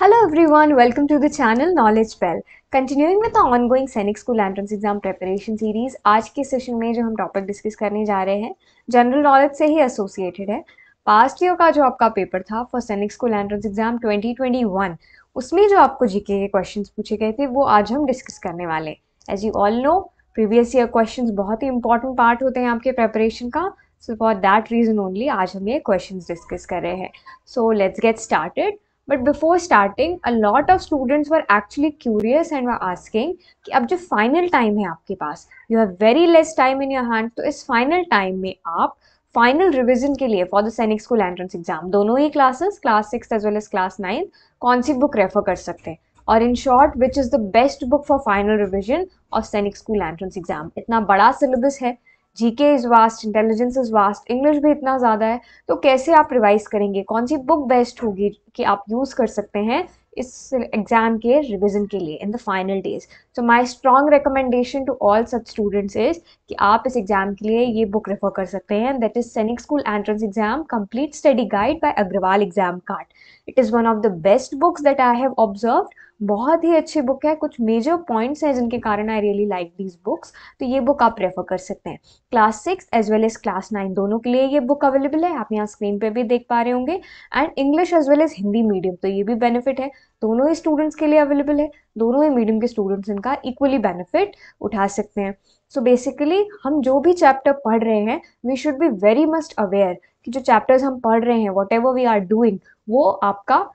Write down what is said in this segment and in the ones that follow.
Hello everyone, welcome to the channel Knowledge Bell. Continuing with the ongoing Sainik school entrance exam preparation series आज के session में जो हम topic discuss करने जा रहे हैं जनरल नॉलेज से ही एसोसिएटेड है पास्ट ईयर का जो आपका पेपर था फॉर सैनिक स्कूल एंट्रेंस एग्जाम 2021 उसमें जो आपको जीके के क्वेश्चन पूछे गए थे वो आज हम डिस्कस करने वाले as you all know previous year question बहुत ही इंपॉर्टेंट पार्ट होते हैं आपके प्रेपरेशन का so for that reason only आज हम ये क्वेश्चन डिस्कस कर रहे हैं so let's get started but before starting a lot of students were actually curious and were asking कि अब जो फाइनल टाइम है आपके पास you have very less time in your hand तो इस फाइनल टाइम में आप फाइनल रिविजन के लिए for the Sainik school entrance exam दोनों ही classes class six as well as class nine कौन सी बुक रेफर कर सकते हैं और in short which is the best book for final revision of Sainik school entrance exam इतना बड़ा सिलेबस है GK is vast intelligence is vast English भी इतना ज़्यादा है तो कैसे आप रिवाइज करेंगे कौन सी बुक बेस्ट होगी कि आप यूज़ कर सकते हैं इस एग्ज़ाम के रिविज़न के लिए in the final days so my strong recommendation to all सब स्टूडेंट्स इज़ कि आप इस एग्ज़ाम के लिए ये बुक रेफर कर सकते हैं that is Sainik school entrance exam complete study guide by Agarwal exam card it is one of the best books that I have observed बहुत ही अच्छी बुक है कुछ मेजर पॉइंट्स हैं जिनके कारण I really like these books तो ये बुक आप प्रेफर कर सकते हैं class six as well as class nine दोनों के लिए ये बुक अवेलेबल है आप यहाँ स्क्रीन पे भी देख पा रहे होंगे and English as well as Hindi medium तो ये भी बेनिफिट है दोनों ही स्टूडेंट्स के लिए अवेलेबल है दोनों ही मीडियम के स्टूडेंट्स इनका इक्वली बेनिफिट उठा सकते हैं सो so बेसिकली हम जो भी चैप्टर पढ़ रहे हैं we should be very must aware कि जो चैप्टर्स हम पढ़ रहे हैं whatever we are doing वो आपका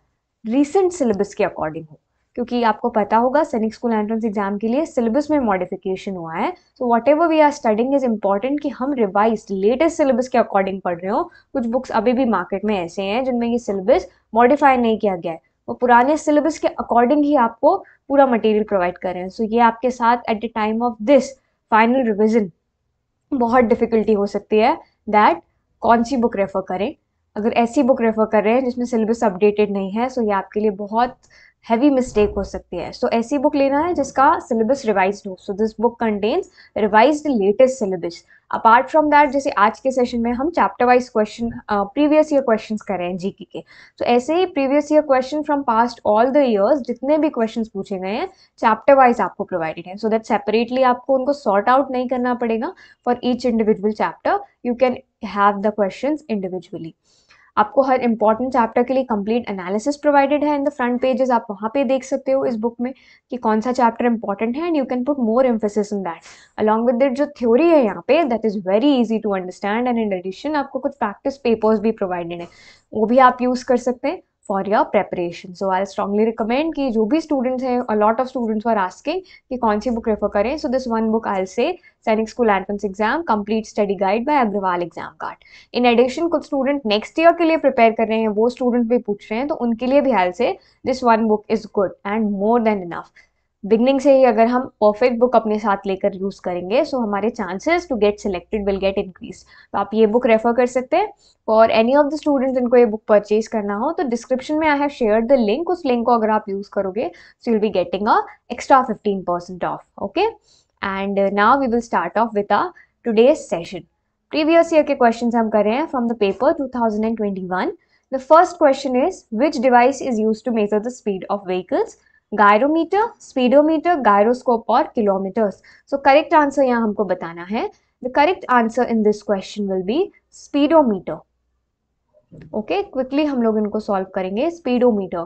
रिसेंट सिलेबस के अकॉर्डिंग हो क्योंकि आपको पता होगा सैनिक स्कूल एंट्रेंस एग्जाम के लिए सिलेबस में मॉडिफिकेशन हुआ है so whatever we are studying is important कि हम रिवाइज लेटेस्ट सिलेबस के अकॉर्डिंग पढ़ रहे हो कुछ बुक्स अभी भी मार्केट में ऐसे हैं जिनमें ये सिलेबस मॉडिफाई नहीं किया गया है वो पुराने सिलेबस के अकॉर्डिंग ही आपको पूरा मटेरियल प्रोवाइड कर रहे हैं सो so, ये आपके साथ at the time of this final revision बहुत डिफिकल्टी हो सकती है दैट कौन सी बुक रेफ़र करें अगर ऐसी बुक रेफ़र कर रहे हैं जिसमें सिलेबस अपडेटेड नहीं है सो so ये आपके लिए बहुत हैवी मिस्टेक हो सकती है सो so, ऐसी बुक लेना है जिसका सिलेबस रिवाइज हो so this book contains revised latest syllabus apart from that जैसे आज के सेशन में हम chapter wise question previous year question कर रहे हैं जीके के तो so, ऐसे ही previous year question from past all the years जितने भी क्वेश्चन पूछे गए हैं चैप्टर वाइज आपको प्रोवाइडेड है सो दैट सेपरेटली आपको उनको सॉर्ट आउट नहीं करना पड़ेगा for each individual chapter you can have the question individually आपको हर इंपॉर्टेंट चैप्टर के लिए कंप्लीट एनालिसिस प्रोवाइडेड है इन द फ्रंट पेजेस आप वहाँ पे देख सकते हो इस बुक में कि कौन सा चैप्टर इंपॉर्टेंट है and you can put more emphasis in that along with जो थ्योरी है यहाँ पे that is very easy to understand and in addition आपको कुछ प्रैक्टिस पेपर्स भी प्रोवाइडेड है वो भी आप यूज़ कर सकते हैं for your preparation so I strongly recommend कि जो भी स्टूडेंट्स हैं a lot of students are asking कि कौन सी बुक रेफर करें so this one book I say Sainik school entrance exam complete study guide by Agarwal exam card in addition कुछ student next year के लिए प्रिपेयर कर रहे हैं वो स्टूडेंट भी पूछ रहे हैं तो उनके लिए भी हाल से this one book is good and more than enough beginning से ही अगर हम परफेक्ट बुक अपने साथ लेकर यूज़ करेंगे सो so हमारे chances to get selected will get increase तो आप ये बुक रेफर कर सकते हैं for any of the student जिनको ये बुक परचेज करना हो तो डिस्क्रिप्शन में I have share the link उस लिंक को अगर आप यूज़ करोगे so will be getting a extra fifteen percent off okay and now we will start off with a today session previous year के क्वेश्चन हम कर रहे हैं from the paper two thousand and twenty one the first question is which device is use to measure the speed of vehicles gyrometer speedometer gyroscope और kilometres so correct answer यहाँ हमको बताना है the correct answer in this question will be speedometer okay quickly हम लोग इनको solve करेंगे speedometer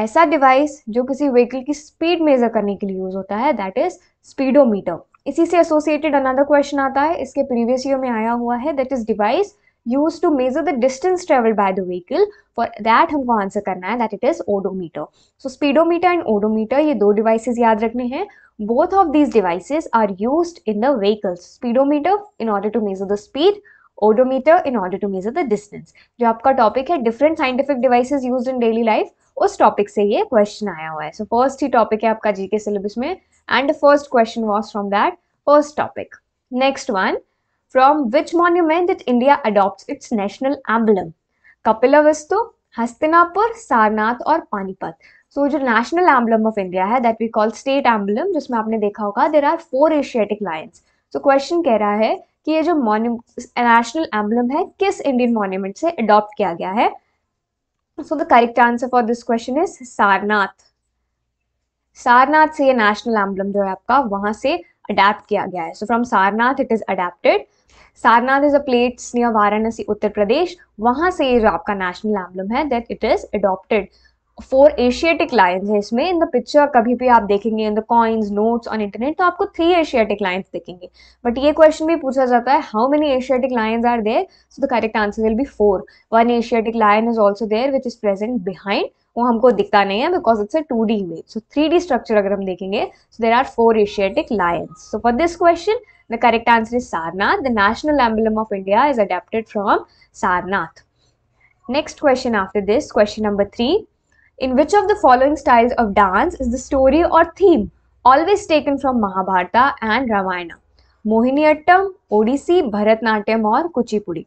ऐसा डिवाइस जो किसी व्हीकल की स्पीड मेजर करने के लिए यूज होता है दैट इज स्पीडोमीटर इसी से एसोसिएटेड अनदर क्वेश्चन आता है इसके प्रीवियस ईयर में आया हुआ है that is device use to measure the distance travel by the vehicle for that हमको आंसर करना है that it is odometer so speedometer and odometer ये दो डिवाइसेज याद रखने हैं both of these devices are use in the vehicles speedometer in order to measure the speed odometer in order to measure the distance जो आपका topic है different scientific devices use in daily life उस topic से ये question आया हुआ है so first ही topic है आपका जीके सिलेबस में and first question was from that first topic next one from which monument did India adopts its national emblem? Kapilavastu, Hastinapur, Sarnath और पानीपत सो so, जो नेशनल एम्बलम ऑफ इंडिया है that we call state emblem जिसमें आपने देखा होगा there are four Asiatic lions so question कह रहा है कि ये जो मोन्यू नेशनल एम्बलम है किस इंडियन मॉन्यूमेंट से अडॉप्ट किया गया है so the correct answer for this question is Sarnath Sarnath से ये नेशनल एम्बलम जो है आपका वहां से अडेप्ट किया गया है so from Sarnath it is adapted Sarnath is a plates near Varanasi Uttar Pradesh वहां से ये जो आपका नेशनल एम्बलम है that it is adopted four Asiatic lions है इसमें इन द पिक्चर कभी भी आप देखेंगे in the coins notes on internet तो आपको थ्री एशियाटिक लाइन्स देखेंगे बट ये क्वेश्चन भी पूछा जाता है how many Asiatic lions are there so the correct answer will be four one Asiatic lion is also there which is present behind वो हमको दिखता नहीं है because it's a two D image so three D structure अगर हम देखेंगे so there are four Asiatic lions so for this question The correct answer is Sarnath. The national emblem of India is adapted from Sarnath. Next question after this, question number 3. In which of the following styles of dance is the story or theme always taken from Mahabharata and Ramayana? Mohiniyattam odissi Bharatanatyam or kuchipudi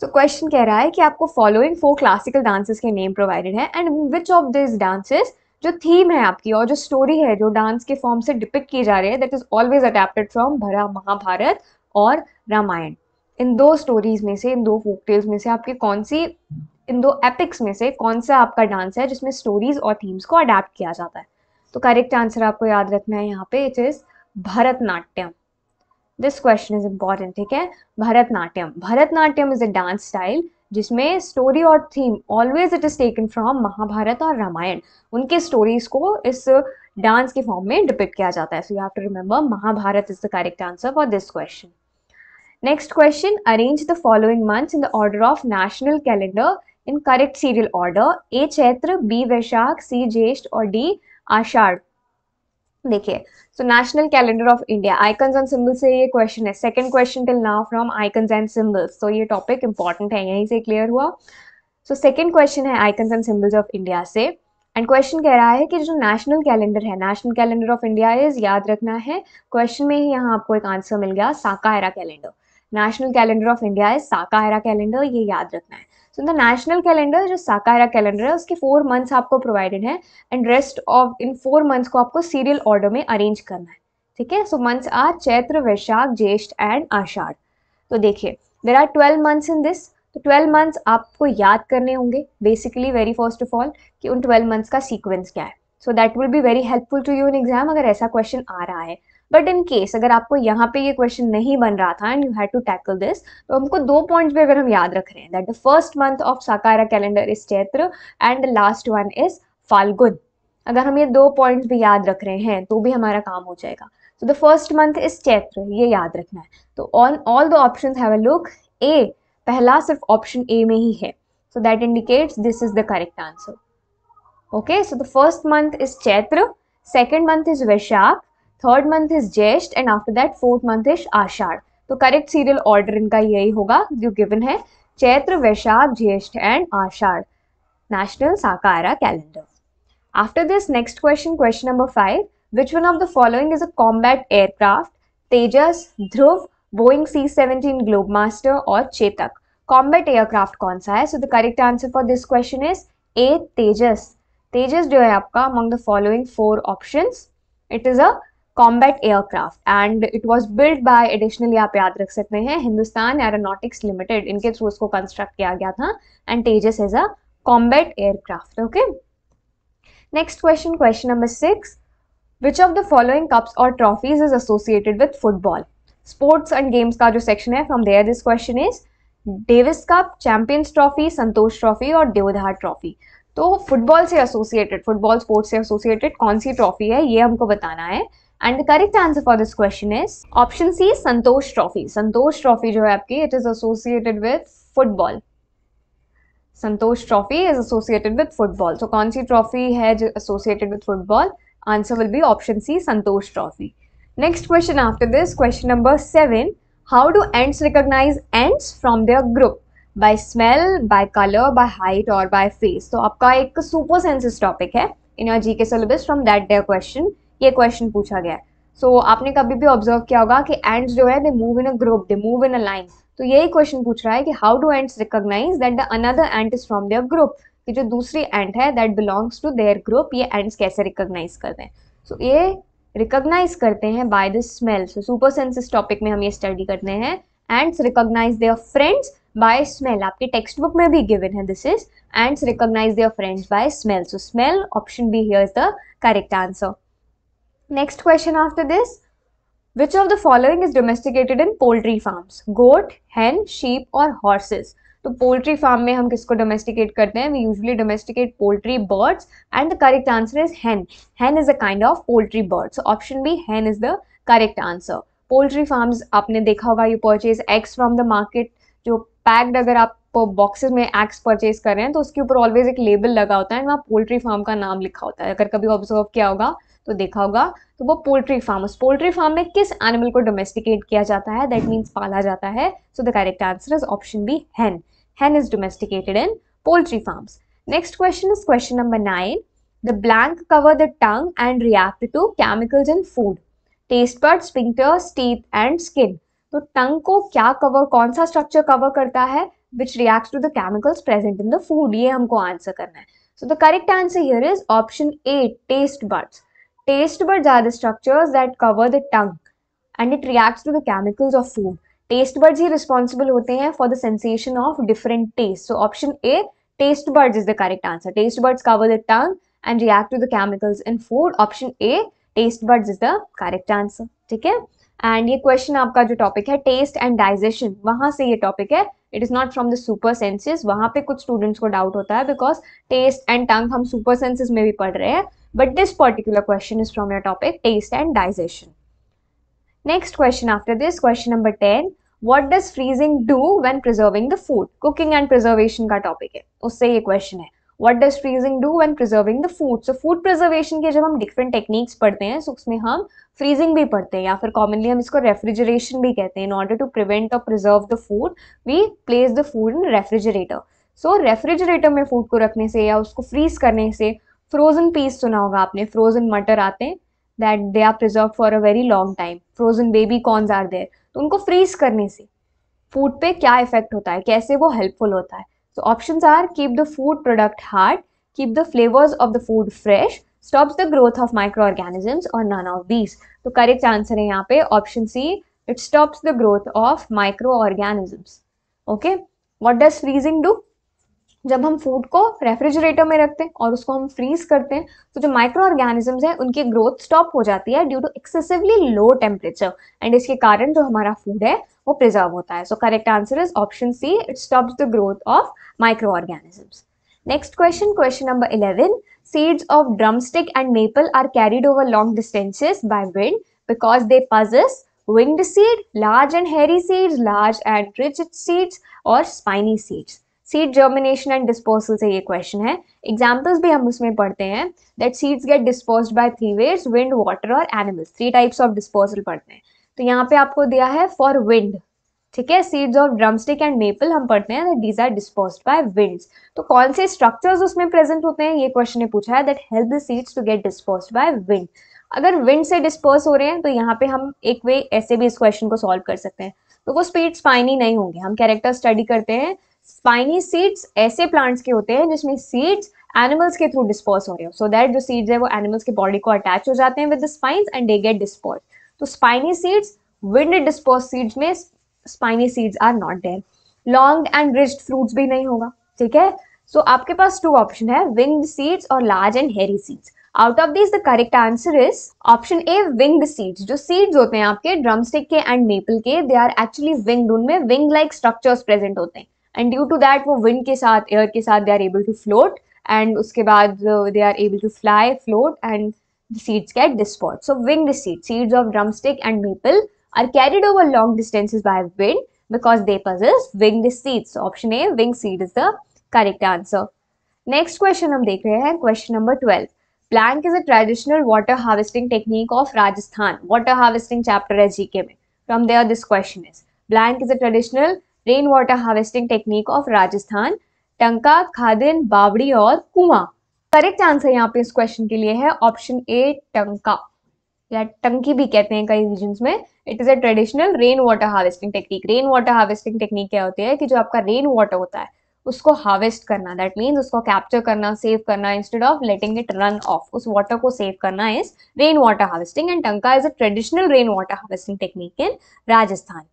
तो क्वेश्चन कह रहा है कि आपको following four classical dances के name provided है and which of this dances जो थीम है आपकी और जो स्टोरी है जो डांस के फॉर्म से डिपिक्ट की जा रही है that is always adapted from भरा महाभारत और रामायण इन दो स्टोरीज में से इन दो फोक टेल्स में से आपके कौन सी इन दो एपिक्स में से कौन सा आपका डांस है जिसमें स्टोरीज और थीम्स को अडेप्ट किया जाता है तो करेक्ट आंसर आपको याद रखना है यहाँ पे it is Bharatanatyam this question is important ठीक है Bharatanatyam Bharatanatyam is a dance style जिसमें स्टोरी और theme always it is taken from Mahabharata और रामायण उनके स्टोरीज को इस डांस के फॉर्म में डिपिक्ट किया जाता है so you have to remember Mahabharata is the correct answer for this question next question arrange the following months in the order of national calendar in correct serial order A Chaitra B Vaishakh C Jyeshtha और D Ashadh देखिए so national calendar of India icons and symbols से ये क्वेश्चन है second question till now from icons and symbols तो ये topic important है यहीं से क्लियर हुआ सो सेकंड क्वेश्चन है icons and symbols of India से एंड क्वेश्चन कह रहा है कि जो नेशनल कैलेंडर है national calendar of India is याद रखना है क्वेश्चन में ही यहाँ आपको एक आंसर मिल गया साकाहेरा calendar national calendar of India is Saka calendar ये याद रखना है सो द नेशनल कैलेंडर जो साकारा कैलेंडर है उसके फोर मंथ्स आपको प्रोवाइडेड है and rest of in four months को आपको सीरियल ऑर्डर में अरेंज करना है ठीक है so months are Chaitra Vaishakh Jyeshtha and Ashadh तो देखिए there are twelve months in this तो ट्वेल्व मंथ्स आपको याद करने होंगे basically very first of all कि उन ट्वेल्व मंथ्स का सीक्वेंस क्या है so that will be very helpful to you in exam अगर ऐसा क्वेश्चन आ रहा है बट इन केस अगर आपको यहाँ पे ये क्वेश्चन नहीं बन रहा था and you had to tackle this तो हमको दो पॉइंट्स भी अगर हम याद रख रहे हैं that the first month of साकारा calendar is Chaitra and the last one is Phalgun अगर हम ये दो पॉइंट्स भी याद रख रहे हैं तो भी हमारा काम हो जाएगा so the first month is Chaitra ये याद रखना है तो on all the option have a look A पहला सिर्फ ऑप्शन ए में ही है so that indicates this is the correct answer okay so the first month is Chaitra second month is Vaishakh third month is Jyeshtha and after that fourth month is Ashadh तो correct serial order इनका यही होगा जो given है Chaitra Vaishakh Jyeshtha and Ashadh national साकारा calendar after this next question question number five which one of the following is a combat aircraft Tejas Dhruv Boeing C seventeen globemaster और Chetak combat aircraft कौन सा है so the correct answer for this question is A Tejas Tejas जो है आपका among the following four option it is a combat aircraft and it was build by additionally आप याद रख सकते हैं हिंदुस्तान एरोनोटिक्स लिमिटेड इनके थ्रू इसको कंस्ट्रक्ट किया गया था and Tejas is a combat aircraft okay next question question number six which of the following cups और trophies is associated with football sports and games का जो सेक्शन है from there this question is Davis cup champions trophy Santosh trophy और Deodhar trophy तो football से associated football sports से associated कौन सी ट्रॉफी है ये हमको बताना है and the correct answer for this question is option C Santosh trophy Santosh trophy जो है आपकी it is associated with football Santosh trophy is associated with football so कौन सी ट्रॉफी है जो associated with football answer will be option C Santosh trophy next question after this question number seven how do ants recognise ants from their group by smell by colour by height और bye face तो आपका एक super senses topic है इन your G K syllabus from that there question ये क्वेश्चन पूछा गया है सो so, आपने कभी भी ऑब्जर्व किया होगा कि एंड्स जो है they move in a group they move in a line तो यही क्वेश्चन पूछ रहा है कि how do ants recognise that the another ant is from their group कि जो दूसरी एंट है that belongs to their group ये एंट्स कैसे रिकोगनाइज करते हैं सो so, ये रिकोगनाइज करते हैं by the smell so super sense इस टॉपिक में हम ये स्टडी करते हैं ends recognise their friends by smell आपके टेक्स्ट बुक में भी गिवन है this is ants recognise their friends by smell so smell option B here is the correct answer next question after this which of the following is domesticated in poultry farms? Goat hen sheep और horses? तो poultry farm में हम किसको domesticate करते हैं we usually domesticate poultry birds and the correct answer is hen hen is a kind of poultry birds option B hen is the correct answer poultry farms आपने देखा होगा you purchase eggs from the market जो packed अगर आप boxes में eggs purchase कर रहे हैं तो उसके ऊपर ऑलवेज एक लेबल लगा होता है एंड वहाँ पोल्ट्री फार्म का नाम लिखा होता है अगर कभी ऑब्जर्व किया होगा तो देखा होगा तो वो पोल्ट्री फार्म उस पोल्ट्री फार्म में किस एनिमल को डोमेस्टिकेट किया जाता है दैट मीन्स पाला जाता है so the correct answer is option B hen hen is domesticated in poultry farm next question is question number nine the blank cover the tongue and react to chemicals in food taste बर्ड पिंकटर्स teeth and skin तो tongue को क्या cover कौन सा structure cover करता है which react to the chemicals present in the food ये हमको आंसर करना है so the correct answer here is option A taste buds taste buds are the structures that cover the tongue and it reacts to the chemicals of food taste buds ही responsible होते हैं for the sensation of different taste so option A taste buds is the correct answer taste buds cover the tongue and react to the chemicals in food option A taste buds is the correct answer ठीक है and ये question आपका जो topic है test and digestion वहां से ये topic है it is not from the super senses वहां पे कुछ स्टूडेंट्स को डाउट होता है बिकॉज टेस्ट एंड टंग हम सुपर सेंसेस में भी पढ़ रहे हैं But this particular question is from your topic taste and digestion. Next question after this, question number 10. What does freezing do when preserving the food? Cooking and preservation का topic है उससे ये question है what does freezing do and preserving the food so food preservation के जब हम different techniques पढ़ते हैं सो so उसमें हम फ्रीजिंग भी पढ़ते हैं या फिर कॉमनली हम इसको रेफ्रिजरेशन भी कहते हैं इन ऑर्डर टू प्रिवेंट और preserve the food we place the food in refrigerator so refrigerator में फूड को रखने से या उसको फ्रीज करने से फ्रोजन पीस सुना होगा आपने फ्रोजन मटर आते हैं that they are preserve for a very long time frozen baby corns are there तो उनको फ्रीज करने से फूड पे क्या इफेक्ट होता है कैसे वो हेल्पफुल होता है so option are keep the food product hard keep the flavours of the food fresh stops the growth of microorganisms और नन ऑफ दीज तो करेक्ट आंसर है यहाँ पे option C it stops the growth of microorganisms okay what does freezing do जब हम food को refrigerator में रखते हैं और उसको हम फ्रीज करते हैं तो जो माइक्रो ऑर्गेनिजम्स हैं उनकी ग्रोथ स्टॉप हो जाती है due to excessively low temperature and इसके कारण जो हमारा फूड है वो प्रिजर्व होता है so correct answer is option C it stops the growth of microorganisms next question question number eleven seeds of drumstick and maple are carried over long distances by wind because they possess wind seed large and hairy seeds large and rich seeds और spiny seeds seed germination and disposal से ये क्वेश्चन है examples भी हम उसमें पढ़ते हैं that seeds get dispose by three ways wind water और animals three types of disposal पढ़ते हैं तो यहाँ पे आपको दिया है फॉर विंड ठीक है seeds of drumstick and maple हम पढ़ते हैं these are dispose by winds तो कौन से स्ट्रक्चर्स उसमें प्रेजेंट होते हैं ये क्वेश्चन ने पूछा है that help the seeds to get dispose by wind अगर विंड से डिस्पर्स हो रहे हैं तो यहाँ पे हम एक वे ऐसे भी इस क्वेश्चन को सॉल्व कर सकते हैं तो वो स्पीड्स फाइन ही नहीं होंगे हम कैरेक्टर स्टडी करते हैं स्पाइनी सीड्स ऐसे प्लांट्स के होते हैं जिसमें सीड्स एनिमल्स के थ्रू डिस्पोज हो रहे हो सो दैट जो सीड्स है वो एनिमल्स के बॉडी को अटैच हो जाते हैं with the spines and they get dispose तो spiny seeds wind dispose seeds में spiny seeds are not there long and ridged fruits भी नहीं होगा ठीक है सो so, आपके पास टू ऑप्शन है विंग सीड्स और large and hairy seeds out of this the correct answer is option A wing seeds जो सीड्स होते हैं आपके ड्रमस्टिक के एंड मेपल के दे आर एक्चुअली विंग्ड उनमें विंग लाइक स्ट्रक्चर्स प्रेजेंट होते हैं एंड ड्यू टू दैट वो विंड के साथ एयर के साथ they are able to float and उसके बाद they are able to fly float and seeds get dispersed so wing seeds of drumstick and maple are carried over long distances by wind because they possess wing seeds option A wing seed is the correct answer next question हम देख रहे हैं question number twelve blank is a traditional water harvesting technique of Rajasthan water harvesting chapter है GK में from there this question is blank is a traditional rain water harvesting technique of Rajasthan taanka khadin बावड़ी और कुआ correct answer यहाँ पे इस question के लिए है ऑप्शन ए टंका या टंकी भी कहते हैं कई रीजन में it is a traditional rain water harvesting technique rain water harvesting technique क्या होती है कि जो आपका रेन वाटर होता है उसको हार्वेस्ट करना दैट मीन्स उसको कैप्चर करना सेव करना instead of letting it run off उस वाटर को सेव करना is rain water harvesting and taanka is a traditional rain water harvesting technique in Rajasthan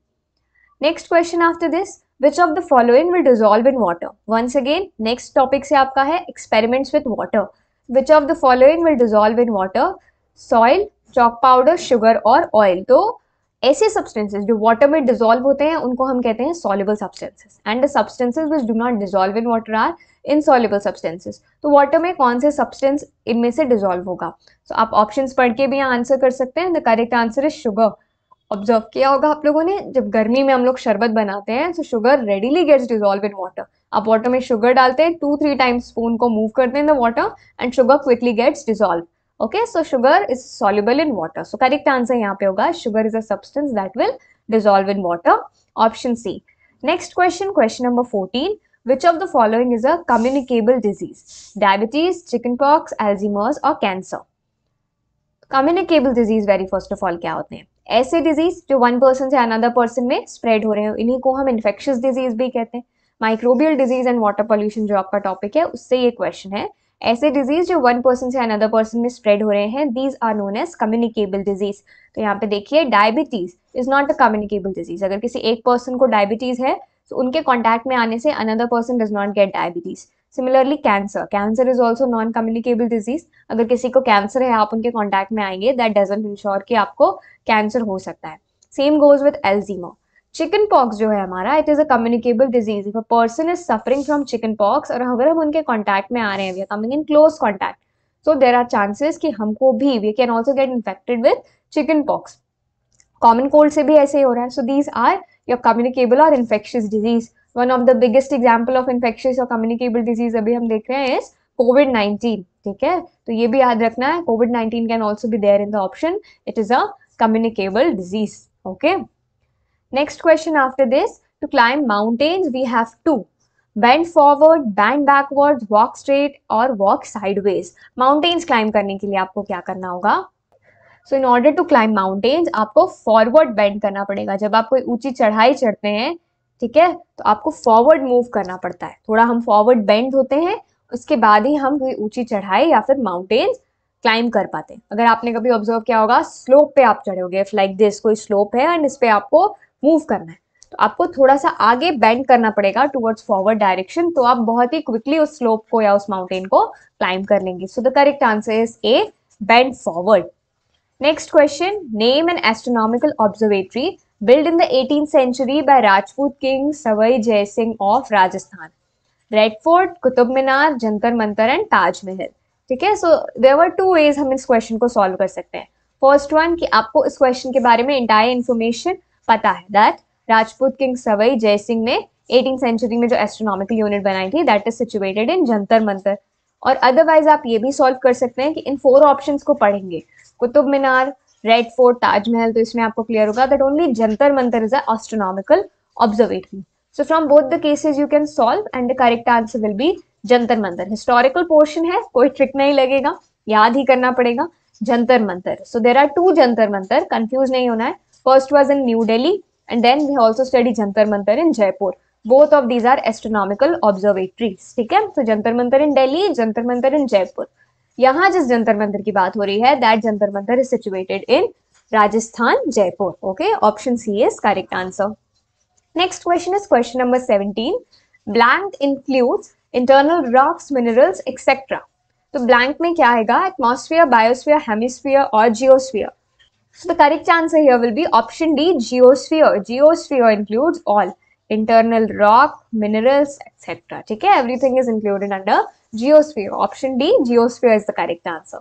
next question after this which of the following will dissolve in water once again next topic से आपका है experiments with water which of the following will dissolve in water soil chalk powder sugar और oil तो ऐसे substances जो water में dissolve होते हैं उनको हम कहते हैं soluble substances and the substances which do not dissolve in water are in insoluble substances तो वाटर में कौन से सब्सटेंस इनमें से डिजोल्व होगा सो so, आप ऑप्शन पढ़ के भी आंसर कर सकते हैं the correct answer is sugar observe किया होगा आप लोगों ने जब गर्मी में हम लोग शरबत बनाते हैं so sugar readily gets dissolve in water आप वाटर में शुगर डालते हैं टू थ्री टाइम्स स्पून को मूव करते हैं the water and sugar quickly gets dissolve okay so sugar is soluble in water so correct answer यहाँ पे होगा sugar is a substance that will dissolve in water option C next question question number fourteen which of the following is a communicable disease diabetes chicken chickenpox Alzheimer's और cancer communicable disease very first of all क्या होते हैं ऐसे disease जो one person से another person में spread हो रहे हैं इन्हीं को हम इन्फेक्शियस डिजीज भी कहते हैं microbial disease and water pollution जो आपका टॉपिक है उससे ये क्वेश्चन है ऐसे डिजीज जो वन पर्सन से अनदर पर्सन में स्प्रेड हो रहे हैं these are known as communicable disease तो यहाँ पे देखिए diabetes is not a communicable disease अगर किसी एक पर्सन को डायबिटीज है तो उनके कॉन्टैक्ट में आने से another person does not get diabetes similarly cancer cancer is also non communicable disease अगर किसी को कैंसर है आप उनके कॉन्टैक्ट में आएंगे दैट डजेंट इंश्योर कि आपको कैंसर हो सकता है same goes with Alzheimer's chickenpox जो है हमारा it is a communicable disease if a person is suffering from chickenpox और अगर हम उनके कॉन्टैक्ट में आ रहे हैं we are coming in close contact so there are chances कि हमको भी we can also get infected with chickenpox common cold से भी ऐसे ही हो रहा है so these are your communicable और infectious disease one of the biggest example of infectious और कम्युनिकेबल डिजीज अभी हम देख रहे हैं इज कोविड नाइन्टीन ठीक है तो ये भी याद रखना है COVID nineteen can also be there in the option it is a communicable disease okay next question after this to climb mountains we have to bend forward bend backwards walk straight or walk sideways mountains climb करने के लिए आपको क्या करना होगा so in order to climb mountains आपको forward bend करना पड़ेगा जब आप कोई ऊंची चढ़ाई चढ़ते हैं ठीक है तो आपको फॉरवर्ड मूव करना पड़ता है थोड़ा हम फॉरवर्ड बेंड होते हैं उसके बाद ही हम कोई ऊंची चढ़ाई या फिर माउंटेन क्लाइंब कर पाते हैं अगर आपने कभी ऑब्जर्व किया होगा स्लोप पे आप चढ़े होगे लाइक दिस कोई स्लोप है एंड इस पे आपको मूव करना है तो आपको थोड़ा सा आगे बेंड करना पड़ेगा टुवर्ड्स फॉरवर्ड डायरेक्शन तो आप बहुत ही क्विकली उस स्लोप को या उस माउंटेन को क्लाइंब कर लेंगे so the correct answer is A bend forward next question name an astronomical observatory built in the 18th century by Rajput king Savai Jai Singh of Rajasthan. Red Fort, Qutub Minar, Jantar Mantar and Taj Mahal. ठीक है so there are two ways हम इस question को solve कर सकते हैं first one कि आपको इस क्वेश्चन के बारे में इंटायर इन्फॉर्मेशन पता है दैट राजपूत किंग सवई जय सिंह ने एटीन सेंचुरी में जो एस्ट्रोनॉमिकल यूनिट बनाई थी that is situated in Jantar Mantar और अदरवाइज आप ये भी सॉल्व कर सकते हैं कि इन फोर ऑप्शन को पढ़ेंगे कुतुब मीनार रेड फोर्ट ताजमहल तो इसमें आपको क्लियर होगा that only Jantar Mantar is astronomical observatory so from both the cases you can solve and the correct answer will be Jantar Mantar historical portion है कोई ट्रिक नहीं लगेगा याद ही करना पड़ेगा Jantar Mantar so there are two Jantar Mantar confuse नहीं होना है first was in New Delhi and then we also study Jantar Mantar in Jaipur both of these are astronomical observatories ठीक है तो जंतर मंतर इन डेली जंतर मंतर इन जयपुर यहाँ जिस जंतर मंदिर की बात हो रही है that Jantar Mandir is situated in Rajasthan Jaipur okay option C is correct answer next question is question number seventeen blank includes internal rocks minerals etcetera तो ब्लैंक में क्या आएगा एटमोस्फियर बायोस्फियर हेमिस्फियर और geosphere the correct answer answer will be option D geosphere geosphere Geosphere ऑल internal rock, minerals, etc. Okay, everything is included under geosphere. Option D, geosphere is the correct answer.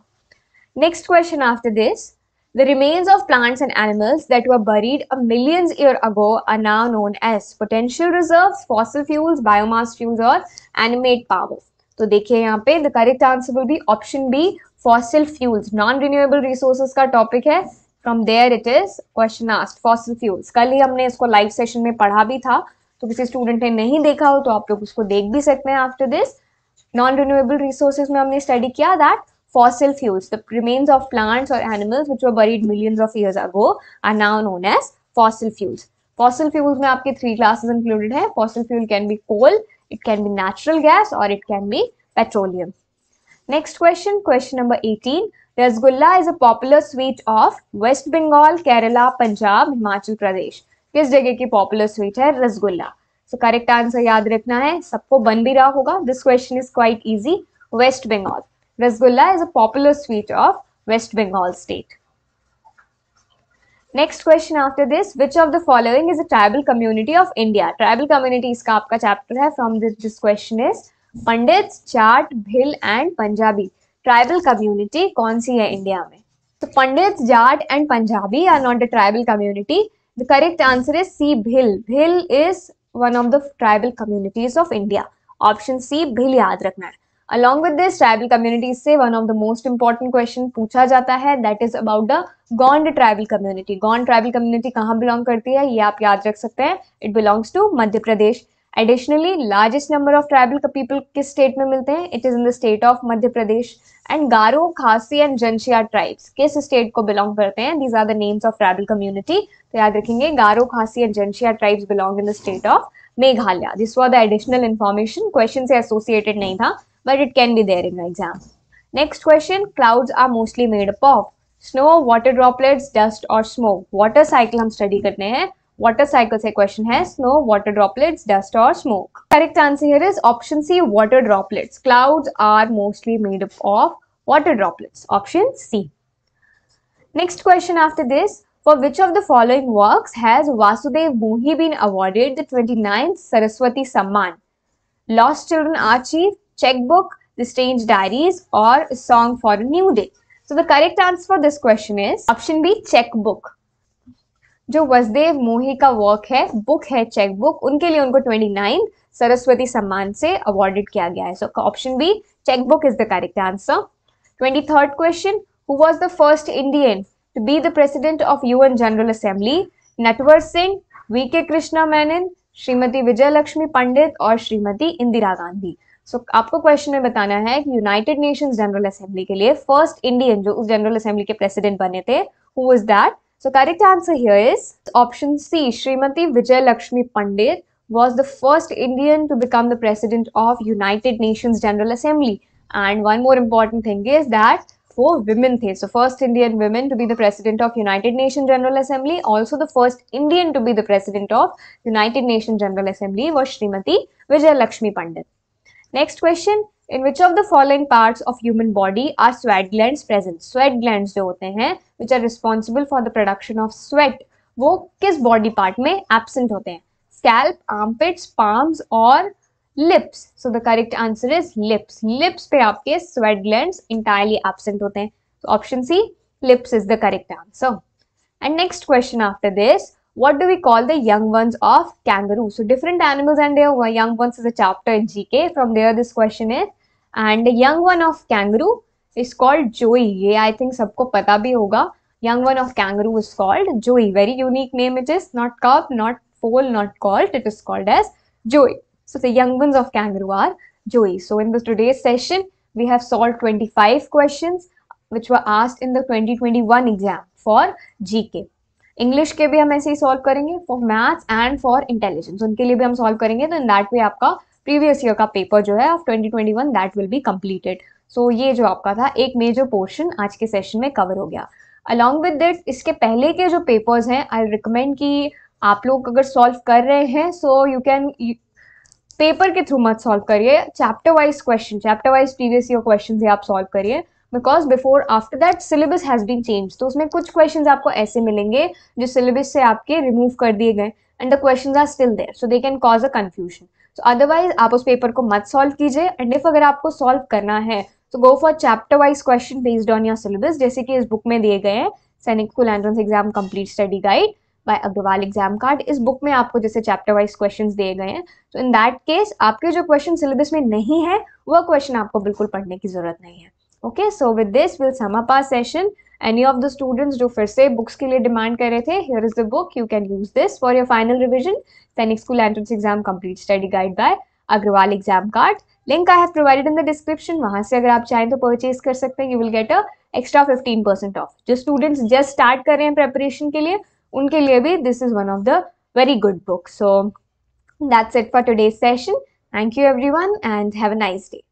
Next question after this. The remains of plants and animals that were buried a millions year ago are now known as potential reserves, fossil fuels, biomass fuels or animate power. तो देखिए यहाँ पे the correct answer will be option B fossil fuels non renewable resources का topic है from there it is question asked fossil fuels कल ही हमने इसको लाइव सेशन में पढ़ा भी था तो किसी स्टूडेंट ने नहीं देखा हो तो आप लोग उसको देख भी सकते हैं after this non renewable resources में हमने स्टडी किया that fossil fuels the remains of plants और animals which were buried millions of years ago are now known as fossil fuels fossil fuels में आपके थ्री क्लासेस इंक्लूडेड है fossil fuel can be coal it can be natural gas और it can be petroleum next question question number eighteen rasgulla is a popular sweet of West Bengal Kerala Punjab Himachal Pradesh किस जगह की popular sweet है रसगुल्ला सो correct answer याद रखना है सबको बन भी रहा होगा this question is quite easy West Bengal rasgulla is a popular sweet of West Bengal state next question after this which of the following is a tribal community of India tribal communities का आपका चैप्टर है from this this question is Pandit Jat Bhil and Punjabi tribal community कौन सी है India में तो Pandit Jat and Punjabi are not a tribal community The correct answer is C. Bhil. Bhil is one of the tribal communities of India. Option C. Bhil याद रखना है along with this tribal communities से one of the most important question पूछा जाता है that is about the Gond tribal community Gond tribal community कहाँ belong करती है ये आप याद रख सकते हैं it belongs to Madhya Pradesh additionally largest number of tribal people किस स्टेट में मिलते हैं it is in the state of Madhya Pradesh and Garo Khasi and Jaintia tribes किस स्टेट को बिलोंग करते हैं these are the names of tribal community तो याद रखेंगे Garo Khasi and Jaintia tribes belong in the state of Meghalaya this was the additional information question से associated नहीं था but it can be there in exam next question clouds are mostly made up of snow water droplets dust और smoke water cycle हम study करने हैं Water cycle. से question है snow water droplets, dust or smoke. Correct answer here is option C. Water droplets. Clouds are mostly made up of water droplets option c next question after this for which of the following works has vasudev mohi been awarded the 29th saraswati samman lost children archive checkbook the strange diaries or song for a new day so the correct answer for this question is option b checkbook जो वसदेव मोहे का work है book है cheque book उनके लिए उनको twenty nine Saraswati सम्मान से अवॉर्डेड किया गया है so option B cheque book is the correct answer twenty third question who was the first Indian to be the president of UN general assembly Natwar Singh V K Krishna Menon Shrimati Vijaya Lakshmi Pandit और Shrimati Indira Gandhi so so, आपको question में बताना है कि United Nations general assembly के लिए first Indian जो उस जनरल असेंबली के प्रेसिडेंट बने थे who was that So correct answer here is option C. Srimati Vijay Lakshmi Pandit was the first Indian to become the president of United Nations General Assembly. And one more important thing is that four women the. So first Indian women to be the president of United Nations General Assembly. Also the first Indian to be the president of United Nations General Assembly was Srimati Vijay Lakshmi Pandit. Next question in which of the following parts of human body are sweat glands present sweat glands jo hote hain which are responsible for the production of sweat wo kis body part mein absent hote hain scalp armpits palms or lips so the correct answer is lips lips pe aapke sweat glands entirely absent hote hain option c lips is the correct answer and next question after this what do we call the young ones of kangaroo so different animals and their young ones is a chapter in gk from there this question is and young one of kangaroo is called joey ये I think सबको पता भी होगा young one of kangaroo is called joey very unique name it is not cup not foal not called it is called as joey so the one of kangaroo are joey so in this today session we have solved twenty five question which were asked in the twenty one exam for जी के English के भी हम ऐसे ही solve करेंगे for maths and for intelligence उनके लिए भी हम सॉल्व करेंगे तो इन दैट वे आपका प्रीवियस ईयर का पेपर जो है of 2021 that will be completed so ये जो आपका था एक मेजर पोर्शन आज के सेशन में कवर हो गया अलॉन्ग विद दिट इसके पहले के जो पेपर्स हैं आई रिकमेंड कि आप लोग अगर सॉल्व कर रहे हैं सो यू कैन पेपर के थ्रू मत सॉल्व करिए chapter wise question chapter wise previous year question ही आप सॉल्व करिए because before after that syllabus has been change तो उसमें कुछ क्वेश्चन आपको ऐसे मिलेंगे जो सिलेबस से आपके रिमूव कर दिए गए and the question are still there so they can cause a confusion so otherwise आप उस पेपर को मत सॉल्व कीजिए एंड इफ अगर आपको सॉल्व करना है तो go for chapter wise question based on your syllabus जैसे कि इस बुक में दिए गए हैं Sainik school entrance exam complete study guide by Agarwal exam cart इस बुक में आपको जैसे चैप्टर वाइज क्वेश्चन दिए गए हैं तो इन दैट केस आपके जो क्वेश्चन सिलेबस में नहीं है वह क्वेश्चन आपको बिल्कुल पढ़ने की जरूरत नहीं है okay so with this will sum up our session any of the students जो फिर से बुक्स के लिए डिमांड कर रहे थे here is the book you can use this for your final revision Sainik school entrance exam complete study guide by Agarwal exam cart link I have provided in the description वहां से अगर आप चाहें तो परचेज कर सकते हैं you will get a extra fifteen percent off जो स्टूडेंट्स जस्ट स्टार्ट कर रहे हैं प्रेपरेशन के लिए उनके लिए भी this is one of the very good book so that's it for today session thank you everyone and have a nice day